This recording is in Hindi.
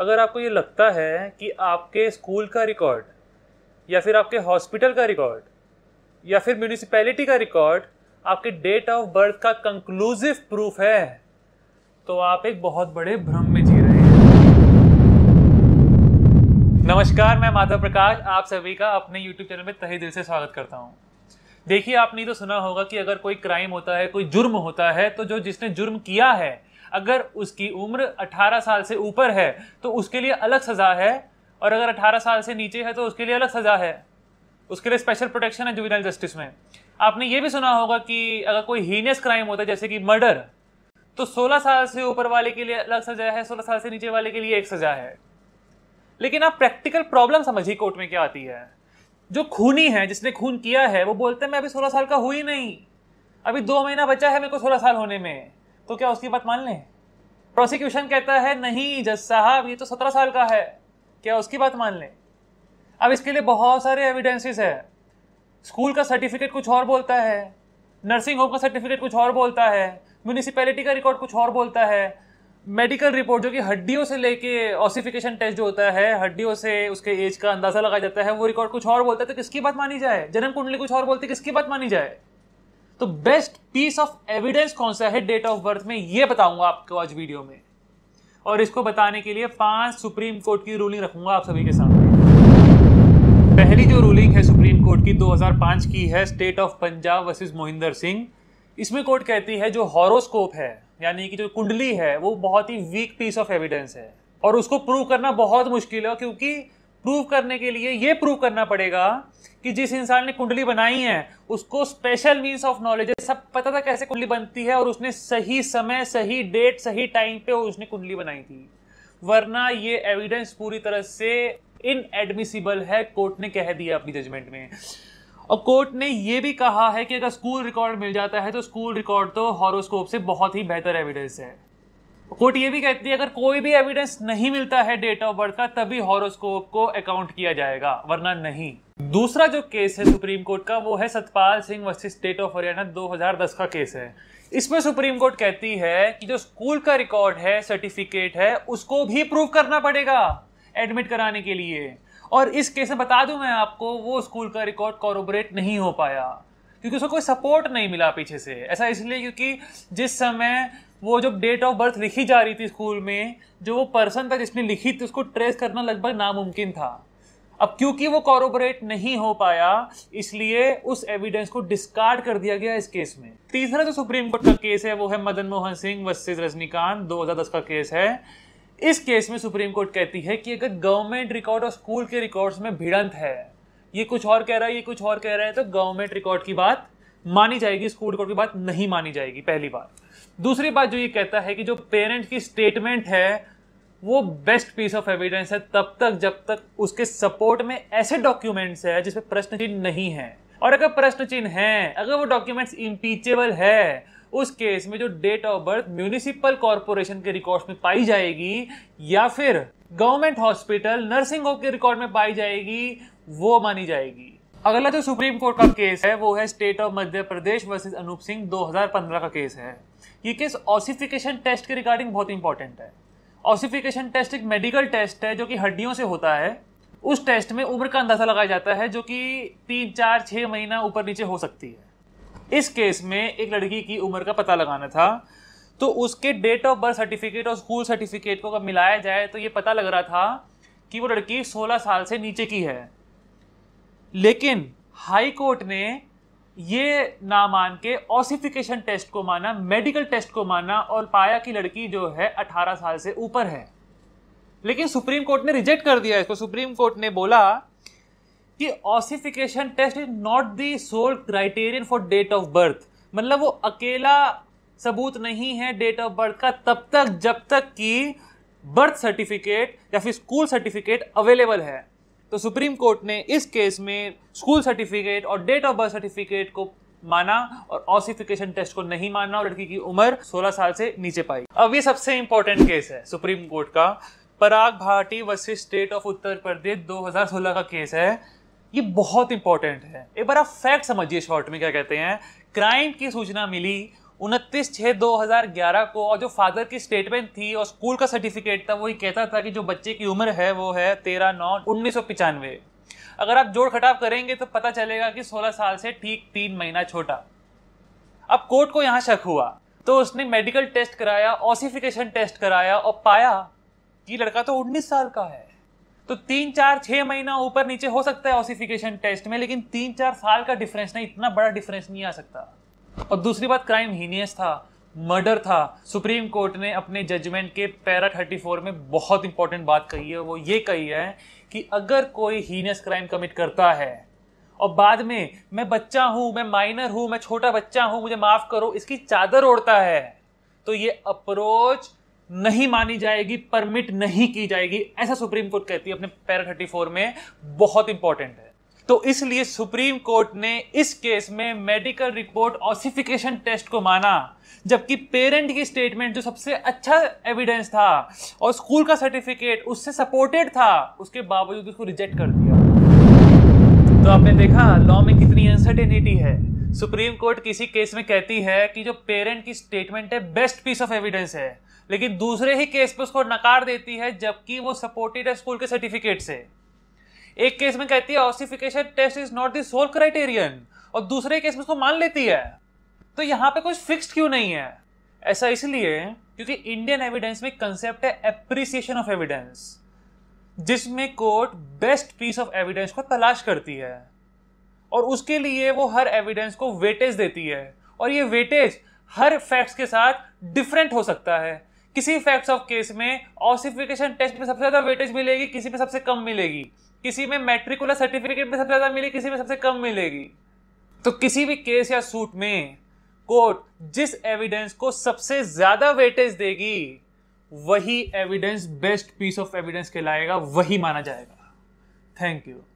अगर आपको ये लगता है कि आपके स्कूल का रिकॉर्ड या फिर आपके हॉस्पिटल का रिकॉर्ड या फिर म्यूनिसिपैलिटी का रिकॉर्ड आपके डेट ऑफ बर्थ का कंक्लूसिव प्रूफ है तो आप एक बहुत बड़े भ्रम में जी रहे हैं नमस्कार मैं माधव प्रकाश आप सभी का अपने YouTube चैनल में तहे दिल से स्वागत करता हूँ देखिए आपने तो सुना होगा कि अगर कोई क्राइम होता है कोई जुर्म होता है तो जो जिसने जुर्म किया है अगर उसकी उम्र 18 साल से ऊपर है तो उसके लिए अलग सज़ा है और अगर 18 साल से नीचे है तो उसके लिए अलग सज़ा है उसके लिए स्पेशल प्रोटेक्शन है जुबिनल जस्टिस में आपने ये भी सुना होगा कि अगर कोई हीनियस क्राइम होता है जैसे कि मर्डर तो 16 साल से ऊपर वाले के लिए अलग सज़ा है 16 साल से नीचे वाले के लिए एक सज़ा है लेकिन आप प्रैक्टिकल प्रॉब्लम समझिए कोर्ट में क्या आती है जो खूनी है जिसने खून किया है वो बोलते हैं मैं अभी सोलह साल का हुई नहीं अभी दो महीना बचा है मेरे को सोलह साल होने में तो क्या उसकी बात मान लें प्रोसिक्यूशन कहता है नहीं जज साहब ये तो सत्रह साल का है क्या उसकी बात मान लें अब इसके लिए बहुत सारे एविडेंसेस है स्कूल का सर्टिफिकेट कुछ और बोलता है नर्सिंग होम का सर्टिफिकेट कुछ और बोलता है म्यूनिसिपैलिटी का रिकॉर्ड कुछ और बोलता है मेडिकल रिपोर्ट जो कि हड्डियों से लेके ऑसिफिकेशन टेस्ट जो होता है हड्डियों से उसके एज का अंदाज़ा लगाया जाता है वो रिकॉर्ड कुछ और बोलता है तो किसकी बात मानी जाए जन्म कुंडली कुछ और बोलती है किसकी बात मानी जाए तो बेस्ट पीस ऑफ एविडेंस कौन सा है डेट ऑफ बर्थ में यह बताऊंगा आपको आज वीडियो में और इसको बताने के लिए पांच सुप्रीम कोर्ट की रूलिंग रखूंगा आप सभी के सामने पहली जो रूलिंग है सुप्रीम कोर्ट की 2005 की है state of Punjab versus Mohinder Singh इसमें कोर्ट कहती है जो हॉरोस्कोप है यानी कि जो कुंडली है वो बहुत ही वीक पीस ऑफ एविडेंस है और उसको प्रूव करना बहुत मुश्किल है क्योंकि प्रूव करने के लिए ये प्रूव करना पड़ेगा कि जिस इंसान ने कुंडली बनाई है उसको स्पेशल मीन्स ऑफ नॉलेज है सब पता था कैसे कुंडली बनती है और उसने सही समय सही डेट सही टाइम पे उसने कुंडली बनाई थी वरना ये एविडेंस पूरी तरह से इनएडमिसिबल है कोर्ट ने कह दिया अपनी जजमेंट में और कोर्ट ने यह भी कहा है कि अगर स्कूल रिकॉर्ड मिल जाता है तो स्कूल रिकॉर्ड तो हॉरोस्कोप से बहुत ही बेहतर एविडेंस है कोर्ट ये भी कहती है अगर कोई भी एविडेंस नहीं मिलता है डेट ऑफ बर्थ का तभी हॉरोस्कोप को अकाउंट किया जाएगा वरना नहीं दूसरा जो केस है सुप्रीम कोर्ट का वो है Satpal Singh versus state of Haryana 2010 का केस है इसमें सुप्रीम कोर्ट कहती है कि जो स्कूल का रिकॉर्ड है सर्टिफिकेट है उसको भी प्रूव करना पड़ेगा एडमिट कराने के लिए और इस केस में बता दूं मैं आपको वो स्कूल का रिकॉर्ड कॉरोबरेट नहीं हो पाया क्योंकि उसको कोई सपोर्ट नहीं मिला पीछे से ऐसा इसलिए क्योंकि जिस समय वो जब डेट ऑफ बर्थ लिखी जा रही थी स्कूल में जो वो पर्सन था जिसने लिखी थी उसको ट्रेस करना लगभग नामुमकिन था अब क्योंकि वो कॉरोबोरेट नहीं हो पाया इसलिए उस एविडेंस को डिस्कार्ड कर दिया गया इस केस में तीसरा जो सुप्रीम कोर्ट का केस है वो है मदन मोहन सिंह वर्सेज रजनीकांत दो का केस है इस केस में सुप्रीम कोर्ट कहती है कि अगर गवर्नमेंट रिकॉर्ड और स्कूल के रिकॉर्ड्स में भिड़ंत है ये कुछ और कह रहा है ये कुछ और कह रहा है तो गवर्नमेंट रिकॉर्ड की बात मानी जाएगी स्कूल रिकॉर्ड की बात नहीं मानी जाएगी पहली बार दूसरी बात जो ये कहता है कि जो पेरेंट की स्टेटमेंट है वो बेस्ट पीस ऑफ एविडेंस है तब तक जब तक उसके सपोर्ट में ऐसे डॉक्यूमेंट्स है जिसमें प्रश्न चिन्ह नहीं है और अगर प्रश्न चिन्ह है अगर वो डॉक्यूमेंट्स इम्पीचेबल है उस केस में जो date of birth municipal corporation के रिकॉर्ड में पाई जाएगी या फिर गवर्नमेंट हॉस्पिटल नर्सिंग होम के रिकॉर्ड में पाई जाएगी वो मानी जाएगी अगला जो सुप्रीम कोर्ट का केस है वो है state of Madhya Pradesh versus Anoop Singh 2015 का केस है ये केस ऑसिफिकेशन टेस्ट के रिगार्डिंग बहुत इंपॉर्टेंट है ऑसिफिकेशन टेस्ट एक मेडिकल टेस्ट है जो कि हड्डियों से होता है उस टेस्ट में उम्र का अंदाजा लगाया जाता है जो कि तीन चार छः महीना ऊपर नीचे हो सकती है इस केस में एक लड़की की उम्र का पता लगाना था तो उसके डेट ऑफ बर्थ सर्टिफिकेट और स्कूल सर्टिफिकेट को अगर मिलाया जाए तो ये पता लग रहा था कि वो लड़की 16 साल से नीचे की है लेकिन हाई कोर्ट ने ये ना मान के ऑसिफिकेशन टेस्ट को माना मेडिकल टेस्ट को माना और पाया कि लड़की जो है 18 साल से ऊपर है लेकिन सुप्रीम कोर्ट ने रिजेक्ट कर दिया इसको सुप्रीम कोर्ट ने बोला कि ossification test is not the sole criterion for date of birth मतलब वो अकेला सबूत नहीं है डेट ऑफ बर्थ का तब तक जब तक कि बर्थ सर्टिफिकेट या फिर स्कूल सर्टिफिकेट अवेलेबल है तो सुप्रीम कोर्ट ने इस केस में स्कूल सर्टिफिकेट और डेट ऑफ बर्थ सर्टिफिकेट को माना और ऑसिफिकेशन टेस्ट को नहीं माना और लड़की की उम्र 16 साल से नीचे पाई अब ये सबसे इंपॉर्टेंट केस है सुप्रीम कोर्ट का Parag Bhati versus state of Uttar Pradesh 2016 का केस है ये बहुत इंपॉर्टेंट है एक बार आप फैक्ट समझिए शॉर्ट में क्या कहते हैं क्राइम की सूचना मिली उनतीस छः दो हजार ग्यारह को और जो फादर की स्टेटमेंट थी और स्कूल का सर्टिफिकेट था वही कहता था कि जो बच्चे की उम्र है वो है तेरह नौ उन्नीस सौ पिचानवे अगर आप जोड़ खटाव करेंगे तो पता चलेगा कि सोलह साल से ठीक तीन महीना छोटा अब कोर्ट को यहाँ शक हुआ तो उसने मेडिकल टेस्ट कराया ऑसिफिकेशन टेस्ट कराया और पाया कि लड़का तो उन्नीस साल का है तो तीन चार छः महीना ऊपर नीचे हो सकता है ऑसिफिकेशन टेस्ट में लेकिन तीन चार साल का डिफरेंस नहीं इतना बड़ा डिफरेंस नहीं आ सकता और दूसरी बात क्राइम हीनियस था मर्डर था सुप्रीम कोर्ट ने अपने जजमेंट के पैरा थर्टी फोर में बहुत इंपॉर्टेंट बात कही है वो ये कही है कि अगर कोई हीनियस क्राइम कमिट करता है और बाद में मैं बच्चा हूं मैं माइनर हूं मैं छोटा बच्चा हूं मुझे माफ़ करो इसकी चादर ओढ़ता है तो ये अप्रोच नहीं मानी जाएगी परमिट नहीं की जाएगी ऐसा सुप्रीम कोर्ट कहती है अपने पैरा थर्टी फोर में बहुत इंपॉर्टेंट है तो इसलिए सुप्रीम कोर्ट ने इस केस में मेडिकल रिपोर्ट ऑसिफिकेशन टेस्ट को माना जबकि पेरेंट की स्टेटमेंट जो सबसे अच्छा एविडेंस था और स्कूल का सर्टिफिकेट उससे सपोर्टेड था उसके बावजूद उसको रिजेक्ट कर दिया तो आपने देखा लॉ में कितनी अनसर्टेनिटी है सुप्रीम कोर्ट किसी केस में कहती है कि जो पेरेंट की स्टेटमेंट है बेस्ट पीस ऑफ एविडेंस है लेकिन दूसरे ही केस पर उसको नकार देती है जबकि वो सपोर्टेड है स्कूल के सर्टिफिकेट से एक केस में कहती है ossification test is not the sole criterion और दूसरे केस में उसको मान लेती है तो यहाँ पे कुछ फिक्स क्यों नहीं है ऐसा इसलिए क्योंकि इंडियन एविडेंस में कंसेप्ट है एप्रिसिएशन ऑफ एविडेंस जिसमें court best piece of evidence को तलाश करती है और उसके लिए वो हर एविडेंस को वेटेज देती है और ये वेटेज हर फैक्ट्स के साथ डिफरेंट हो सकता है किसी फैक्ट्स ऑफ केस में ऑसिफिकेशन टेस्ट में सबसे ज़्यादा वेटेज मिलेगी किसी में सबसे कम मिलेगी किसी में मेट्रिकुलर सर्टिफिकेट में सबसे ज़्यादा मिलेगी किसी में सबसे कम मिलेगी तो किसी भी केस या सूट में कोर्ट जिस एविडेंस को सबसे ज़्यादा वेटेज देगी वही evidence best piece of evidence कहलाएगा वही माना जाएगा थैंक यू